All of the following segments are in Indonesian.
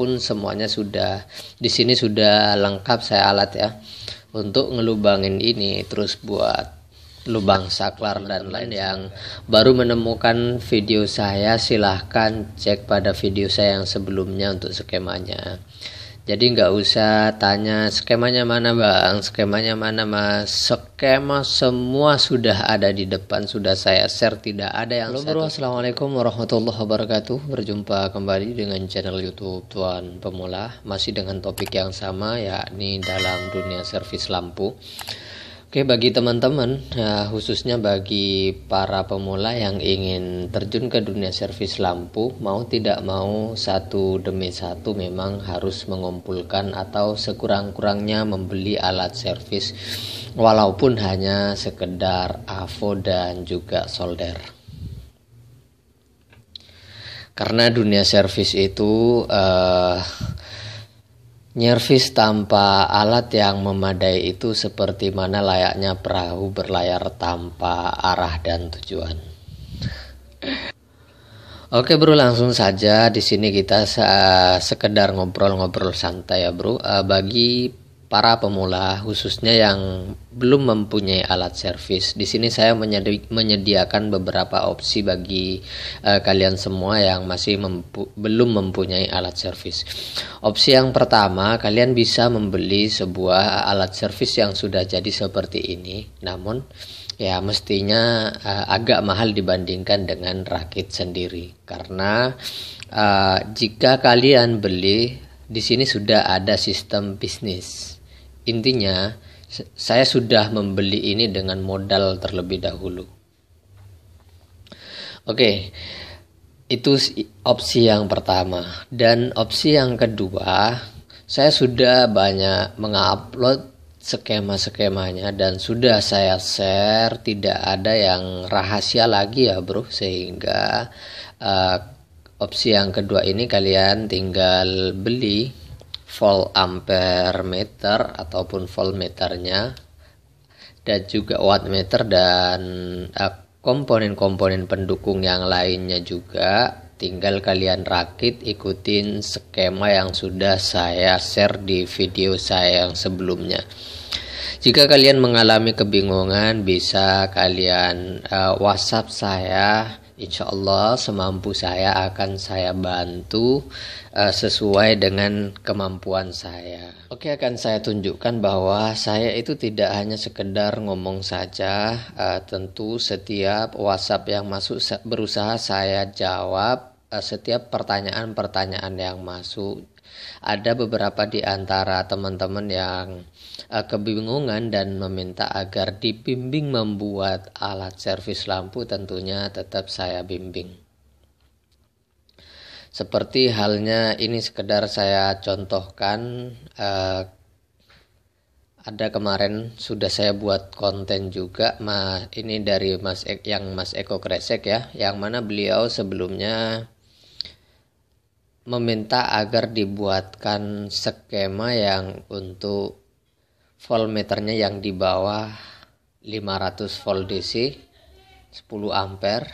pun semuanya sudah di sini sudah lengkap saya alat ya untuk ngelubangin ini terus buat lubang saklar dan lain yang baru menemukan video saya silahkan cek pada video saya yang sebelumnya untuk skemanya jadi nggak usah tanya skemanya mana bang skemanya mana mas skema semua sudah ada di depan sudah saya share tidak ada yang Halo bro assalamualaikum warahmatullahi wabarakatuh berjumpa kembali dengan channel youtube tuan pemula masih dengan topik yang sama yakni dalam dunia servis lampu Oke, bagi teman-teman, eh, khususnya bagi para pemula yang ingin terjun ke dunia servis lampu, mau tidak mau satu demi satu memang harus mengumpulkan atau sekurang-kurangnya membeli alat servis walaupun hanya sekedar AVO dan juga solder. Karena dunia servis itu eh, Nyervis tanpa alat yang memadai itu seperti mana layaknya perahu berlayar tanpa arah dan tujuan. Oke bro, langsung saja di sini kita sekedar ngobrol-ngobrol santai ya bro. Eh, bagi para pemula khususnya yang belum mempunyai alat servis. Di sini saya menyediakan beberapa opsi bagi uh, kalian semua yang masih mempu belum mempunyai alat servis. Opsi yang pertama, kalian bisa membeli sebuah alat servis yang sudah jadi seperti ini. Namun ya mestinya uh, agak mahal dibandingkan dengan rakit sendiri karena uh, jika kalian beli di sini sudah ada sistem bisnis Intinya, saya sudah membeli ini dengan modal terlebih dahulu. Oke, itu opsi yang pertama. Dan opsi yang kedua, saya sudah banyak mengupload skema-skemanya dan sudah saya share tidak ada yang rahasia lagi ya bro sehingga uh, opsi yang kedua ini kalian tinggal beli volt ampere meter ataupun volt meternya dan juga watt meter dan eh, komponen-komponen pendukung yang lainnya juga tinggal kalian rakit ikutin skema yang sudah saya share di video saya yang sebelumnya jika kalian mengalami kebingungan bisa kalian uh, whatsapp saya Insya Allah semampu saya akan saya bantu uh, sesuai dengan kemampuan saya. Oke akan saya tunjukkan bahwa saya itu tidak hanya sekedar ngomong saja. Uh, tentu setiap WhatsApp yang masuk berusaha saya jawab eh, setiap pertanyaan-pertanyaan yang masuk ada beberapa di antara teman-teman yang uh, kebingungan dan meminta agar dibimbing membuat alat servis lampu tentunya tetap saya bimbing. Seperti halnya ini sekedar saya contohkan uh, ada kemarin sudah saya buat konten juga mas ini dari mas e, yang mas Eko Kresek ya yang mana beliau sebelumnya meminta agar dibuatkan skema yang untuk voltmeternya yang di bawah 500 volt DC 10 ampere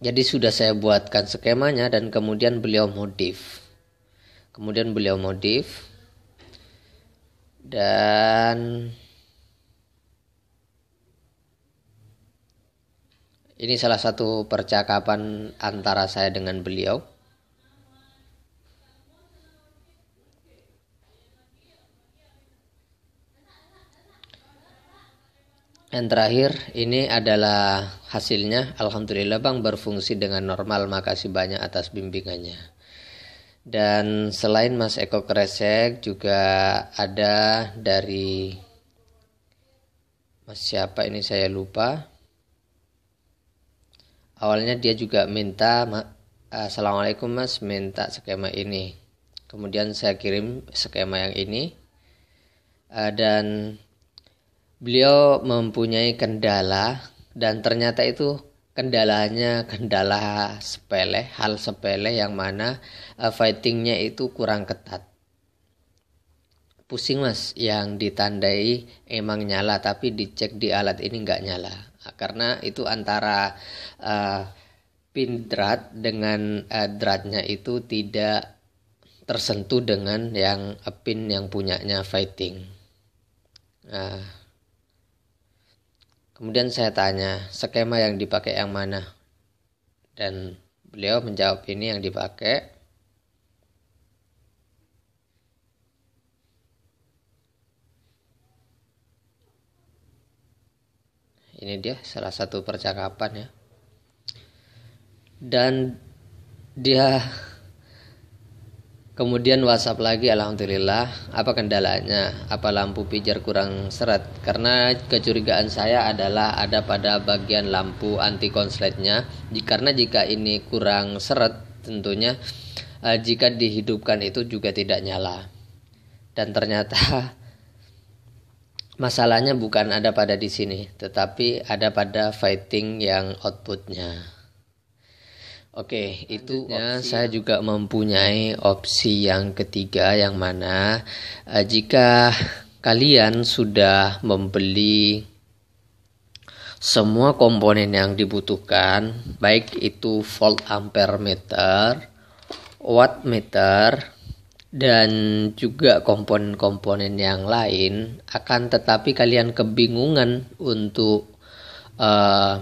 jadi sudah saya buatkan skemanya dan kemudian beliau modif kemudian beliau modif dan Ini salah satu percakapan antara saya dengan beliau. Yang terakhir, ini adalah hasilnya. Alhamdulillah Bang berfungsi dengan normal. Makasih banyak atas bimbingannya. Dan selain Mas Eko Kresek juga ada dari Mas siapa ini saya lupa awalnya dia juga minta eh, assalamualaikum mas minta skema ini kemudian saya kirim skema yang ini eh, dan beliau mempunyai kendala dan ternyata itu kendalanya kendala sepele hal sepele yang mana eh, fightingnya itu kurang ketat pusing mas yang ditandai emang nyala tapi dicek di alat ini nggak nyala ah, karena itu antara uh, pin drat dengan uh, eh, dratnya itu tidak tersentuh dengan yang uh, pin yang punyanya fighting nah, kemudian saya tanya skema yang dipakai yang mana dan beliau menjawab ini yang dipakai ini dia salah satu percakapan ya dan dia kemudian WhatsApp lagi alhamdulillah apa kendalanya apa lampu pijar kurang seret karena kecurigaan saya adalah ada pada bagian lampu anti konsletnya karena jika ini kurang seret tentunya eh, jika dihidupkan itu juga tidak nyala dan ternyata masalahnya bukan ada pada di sini, tetapi ada pada fighting yang outputnya. Oke, okay, itu saya juga mempunyai opsi yang ketiga yang mana uh, jika kalian sudah membeli semua komponen yang dibutuhkan, baik itu volt ampere meter, watt meter, dan juga komponen-komponen yang lain akan tetapi kalian kebingungan untuk uh,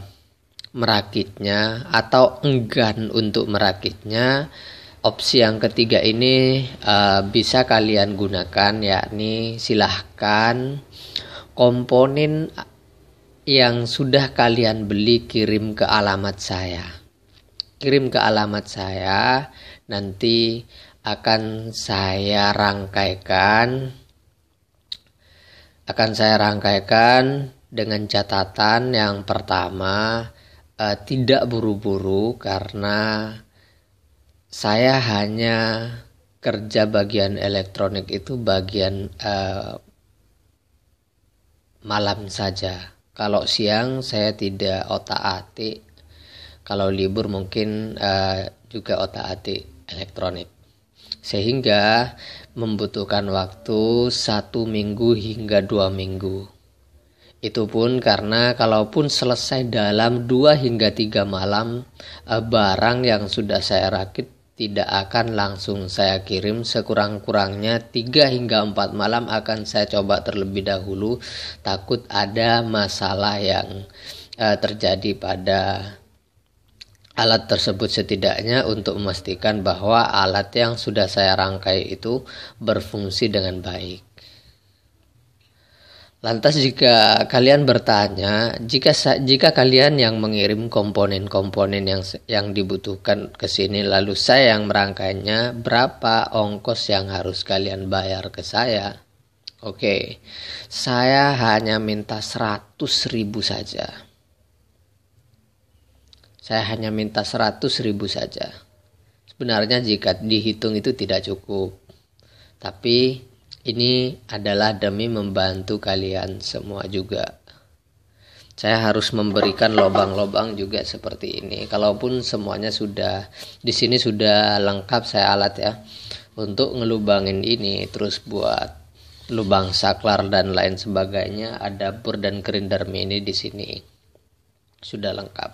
merakitnya atau enggan untuk merakitnya opsi yang ketiga ini uh, bisa kalian gunakan yakni silahkan komponen yang sudah kalian beli kirim ke alamat saya kirim ke alamat saya nanti akan saya rangkaikan akan saya rangkaikan dengan catatan yang pertama eh, tidak buru-buru karena saya hanya kerja bagian elektronik itu bagian eh, malam saja. Kalau siang saya tidak otak-atik. Kalau libur mungkin eh, juga otak-atik elektronik sehingga membutuhkan waktu satu minggu hingga dua minggu. Itu pun karena kalaupun selesai dalam dua hingga tiga malam, eh, barang yang sudah saya rakit tidak akan langsung saya kirim sekurang-kurangnya tiga hingga empat malam akan saya coba terlebih dahulu takut ada masalah yang eh, terjadi pada alat tersebut setidaknya untuk memastikan bahwa alat yang sudah saya rangkai itu berfungsi dengan baik. Lantas jika kalian bertanya, jika jika kalian yang mengirim komponen-komponen yang yang dibutuhkan ke sini lalu saya yang merangkainya, berapa ongkos yang harus kalian bayar ke saya? Oke. Okay. Saya hanya minta 100.000 saja. Saya hanya minta 100 ribu saja. Sebenarnya jika dihitung itu tidak cukup. Tapi ini adalah demi membantu kalian semua juga. Saya harus memberikan lobang-lobang juga seperti ini. Kalaupun semuanya sudah di sini sudah lengkap saya alat ya untuk ngelubangin ini terus buat lubang saklar dan lain sebagainya ada bur dan grinder mini di sini sudah lengkap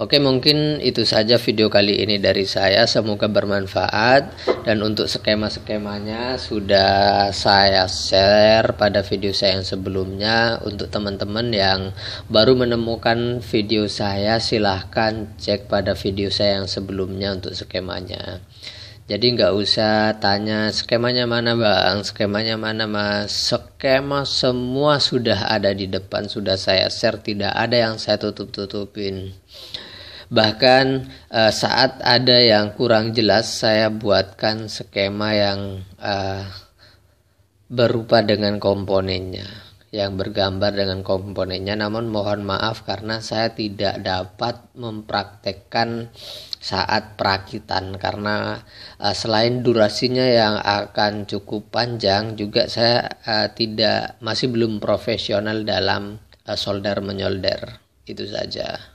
Oke, mungkin itu saja video kali ini dari saya. Semoga bermanfaat dan untuk skema-skemanya sudah saya share pada video saya yang sebelumnya. Untuk teman-teman yang baru menemukan video saya, silahkan cek pada video saya yang sebelumnya untuk skemanya. Jadi nggak usah tanya skemanya mana bang, skemanya mana mas, skema semua sudah ada di depan, sudah saya share, tidak ada yang saya tutup-tutupin bahkan uh, saat ada yang kurang jelas saya buatkan skema yang uh, berupa dengan komponennya yang bergambar dengan komponennya namun mohon maaf karena saya tidak dapat mempraktekkan saat perakitan karena uh, selain durasinya yang akan cukup panjang juga saya uh, tidak masih belum profesional dalam uh, solder menyolder itu saja